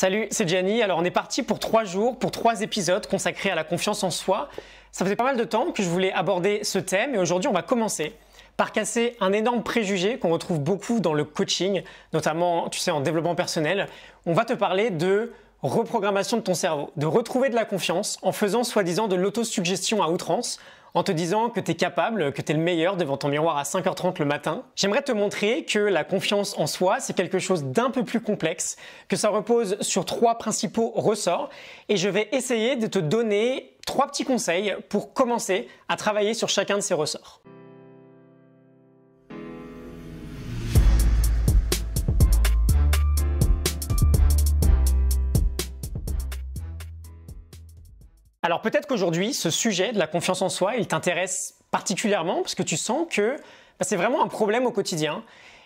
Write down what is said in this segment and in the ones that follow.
Salut, c'est Gianni. Alors on est parti pour trois jours, pour trois épisodes consacrés à la confiance en soi. Ça faisait pas mal de temps que je voulais aborder ce thème et aujourd'hui on va commencer par casser un énorme préjugé qu'on retrouve beaucoup dans le coaching, notamment tu sais en développement personnel. On va te parler de reprogrammation de ton cerveau, de retrouver de la confiance en faisant soi-disant de l'autosuggestion à outrance, en te disant que tu es capable, que tu es le meilleur devant ton miroir à 5h30 le matin. J'aimerais te montrer que la confiance en soi, c'est quelque chose d'un peu plus complexe, que ça repose sur trois principaux ressorts, et je vais essayer de te donner trois petits conseils pour commencer à travailler sur chacun de ces ressorts. Alors peut-être qu'aujourd'hui, ce sujet de la confiance en soi, il t'intéresse particulièrement parce que tu sens que bah, c'est vraiment un problème au quotidien.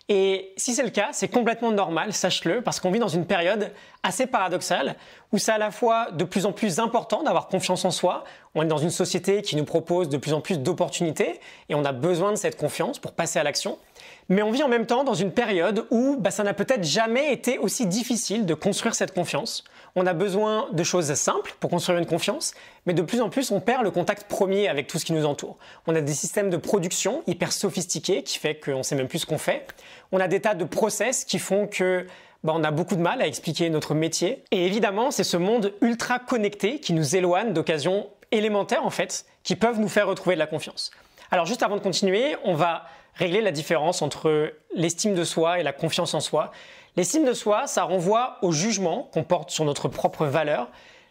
Et si c'est le cas, c'est complètement normal, sache-le, parce qu'on vit dans une période assez paradoxale où c'est à la fois de plus en plus important d'avoir confiance en soi, on est dans une société qui nous propose de plus en plus d'opportunités et on a besoin de cette confiance pour passer à l'action, mais on vit en même temps dans une période où bah, ça n'a peut-être jamais été aussi difficile de construire cette confiance. On a besoin de choses simples pour construire une confiance, mais de plus en plus on perd le contact premier avec tout ce qui nous entoure. On a des systèmes de production hyper sophistiqués qui fait qu'on sait même plus ce qu'on fait. On a des tas de process qui font que bah, on a beaucoup de mal à expliquer notre métier. Et évidemment, c'est ce monde ultra connecté qui nous éloigne d'occasions élémentaires en fait, qui peuvent nous faire retrouver de la confiance. Alors juste avant de continuer, on va régler la différence entre l'estime de soi et la confiance en soi. L'estime de soi, ça renvoie au jugement qu'on porte sur notre propre valeur.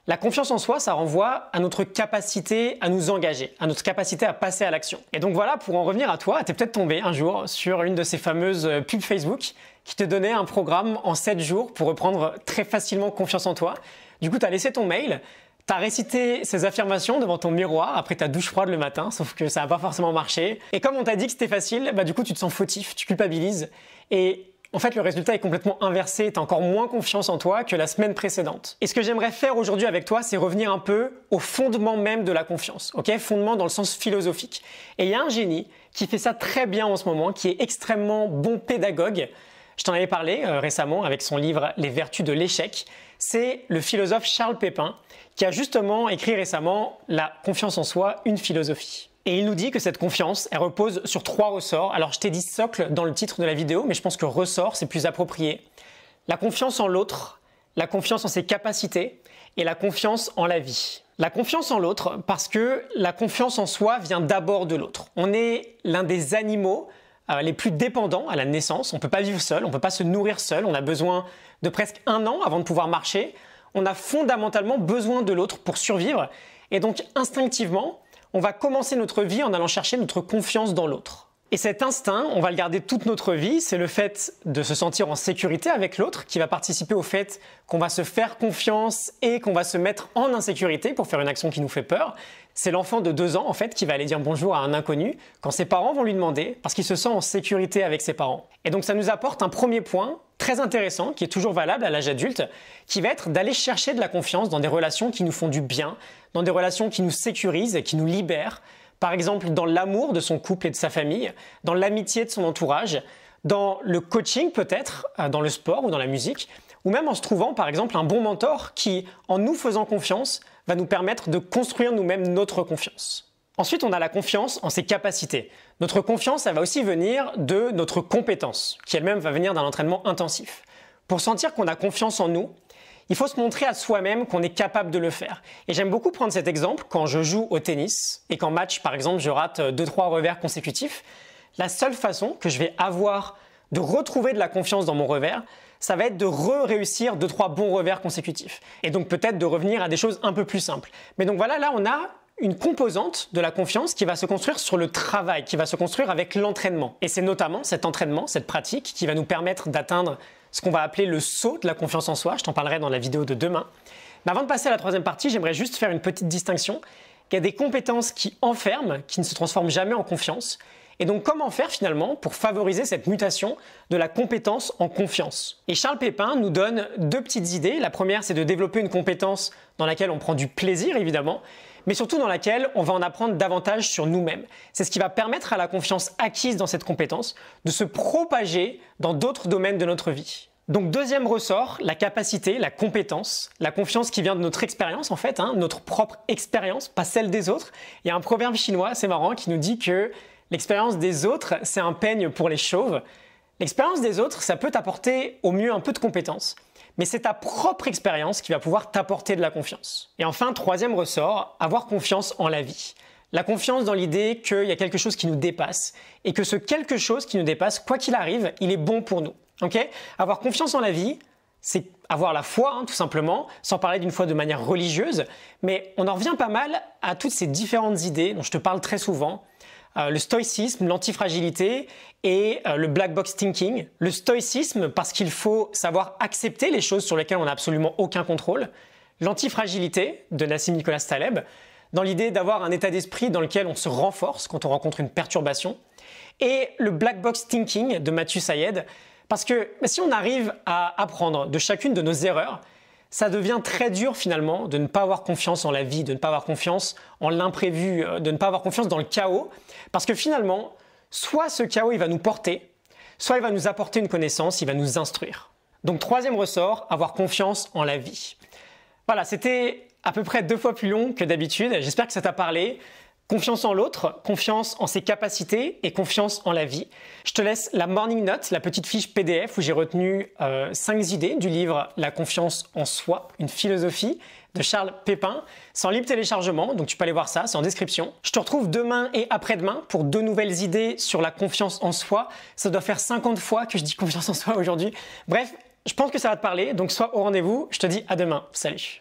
La confiance en soi, ça renvoie à notre capacité à nous engager, à notre capacité à passer à l'action. Et donc voilà, pour en revenir à toi, tu es peut-être tombé un jour sur une de ces fameuses pubs Facebook qui te donnait un programme en 7 jours pour reprendre très facilement confiance en toi. Du coup, tu as laissé ton mail, T'as récité ces affirmations devant ton miroir après ta douche froide le matin, sauf que ça n'a pas forcément marché. Et comme on t'a dit que c'était facile, bah, du coup tu te sens fautif, tu culpabilises. Et en fait, le résultat est complètement inversé, as encore moins confiance en toi que la semaine précédente. Et ce que j'aimerais faire aujourd'hui avec toi, c'est revenir un peu au fondement même de la confiance, ok Fondement dans le sens philosophique. Et il y a un génie qui fait ça très bien en ce moment, qui est extrêmement bon pédagogue. Je t'en avais parlé euh, récemment avec son livre Les vertus de l'échec c'est le philosophe Charles Pépin qui a justement écrit récemment La confiance en soi, une philosophie. Et il nous dit que cette confiance, elle repose sur trois ressorts. Alors je t'ai dit socle dans le titre de la vidéo, mais je pense que ressort, c'est plus approprié. La confiance en l'autre, la confiance en ses capacités et la confiance en la vie. La confiance en l'autre, parce que la confiance en soi vient d'abord de l'autre. On est l'un des animaux euh, les plus dépendants à la naissance. On ne peut pas vivre seul, on ne peut pas se nourrir seul, on a besoin de presque un an avant de pouvoir marcher, on a fondamentalement besoin de l'autre pour survivre. Et donc instinctivement, on va commencer notre vie en allant chercher notre confiance dans l'autre. Et cet instinct, on va le garder toute notre vie, c'est le fait de se sentir en sécurité avec l'autre qui va participer au fait qu'on va se faire confiance et qu'on va se mettre en insécurité pour faire une action qui nous fait peur. C'est l'enfant de deux ans en fait qui va aller dire bonjour à un inconnu quand ses parents vont lui demander parce qu'il se sent en sécurité avec ses parents. Et donc ça nous apporte un premier point très intéressant, qui est toujours valable à l'âge adulte, qui va être d'aller chercher de la confiance dans des relations qui nous font du bien, dans des relations qui nous sécurisent et qui nous libèrent, par exemple dans l'amour de son couple et de sa famille, dans l'amitié de son entourage, dans le coaching peut-être, euh, dans le sport ou dans la musique, ou même en se trouvant par exemple un bon mentor qui, en nous faisant confiance, va nous permettre de construire nous-mêmes notre confiance. Ensuite, on a la confiance en ses capacités. Notre confiance, elle va aussi venir de notre compétence, qui elle-même va venir d'un entraînement intensif. Pour sentir qu'on a confiance en nous, il faut se montrer à soi-même qu'on est capable de le faire. Et j'aime beaucoup prendre cet exemple quand je joue au tennis et qu'en match, par exemple, je rate 2-3 euh, revers consécutifs. La seule façon que je vais avoir de retrouver de la confiance dans mon revers, ça va être de re-réussir 2-3 bons revers consécutifs. Et donc peut-être de revenir à des choses un peu plus simples. Mais donc voilà, là on a une composante de la confiance qui va se construire sur le travail, qui va se construire avec l'entraînement. Et c'est notamment cet entraînement, cette pratique, qui va nous permettre d'atteindre ce qu'on va appeler le saut de la confiance en soi. Je t'en parlerai dans la vidéo de demain. Mais avant de passer à la troisième partie, j'aimerais juste faire une petite distinction. Il y a des compétences qui enferment, qui ne se transforment jamais en confiance. Et donc comment faire finalement pour favoriser cette mutation de la compétence en confiance Et Charles Pépin nous donne deux petites idées. La première, c'est de développer une compétence dans laquelle on prend du plaisir, évidemment mais surtout dans laquelle on va en apprendre davantage sur nous-mêmes. C'est ce qui va permettre à la confiance acquise dans cette compétence de se propager dans d'autres domaines de notre vie. Donc deuxième ressort, la capacité, la compétence, la confiance qui vient de notre expérience en fait, hein, notre propre expérience, pas celle des autres. Il y a un proverbe chinois, c'est marrant, qui nous dit que l'expérience des autres, c'est un peigne pour les chauves. L'expérience des autres, ça peut apporter au mieux un peu de compétence, mais c'est ta propre expérience qui va pouvoir t'apporter de la confiance. Et enfin, troisième ressort, avoir confiance en la vie. La confiance dans l'idée qu'il y a quelque chose qui nous dépasse et que ce quelque chose qui nous dépasse, quoi qu'il arrive, il est bon pour nous. avoir confiance en la vie, c'est avoir la foi, hein, tout simplement, sans parler d'une foi de manière religieuse. Mais on en revient pas mal à toutes ces différentes idées dont je te parle très souvent, euh, le stoïcisme, l'antifragilité et euh, le black box thinking. Le stoïcisme parce qu'il faut savoir accepter les choses sur lesquelles on n'a absolument aucun contrôle. L'antifragilité de Nassim Nicolas Taleb dans l'idée d'avoir un état d'esprit dans lequel on se renforce quand on rencontre une perturbation. Et le black box thinking de Mathieu Sayed parce que si on arrive à apprendre de chacune de nos erreurs, ça devient très dur finalement de ne pas avoir confiance en la vie, de ne pas avoir confiance en l'imprévu, euh, de ne pas avoir confiance dans le chaos, parce que finalement, soit ce chaos il va nous porter, soit il va nous apporter une connaissance, il va nous instruire. Donc troisième ressort, avoir confiance en la vie. Voilà, c'était à peu près deux fois plus long que d'habitude, j'espère que ça t'a parlé. Confiance en l'autre, confiance en ses capacités et confiance en la vie. Je te laisse la morning note, la petite fiche PDF où j'ai retenu 5 euh, cinq idées du livre La confiance en soi, une philosophie de Charles Pépin. C'est en libre téléchargement, donc tu peux aller voir ça, c'est en description. Je te retrouve demain et après-demain pour deux nouvelles idées sur la confiance en soi. Ça doit faire 50 fois que je dis confiance en soi aujourd'hui. Bref, je pense que ça va te parler, donc sois au rendez-vous. Je te dis à demain. Salut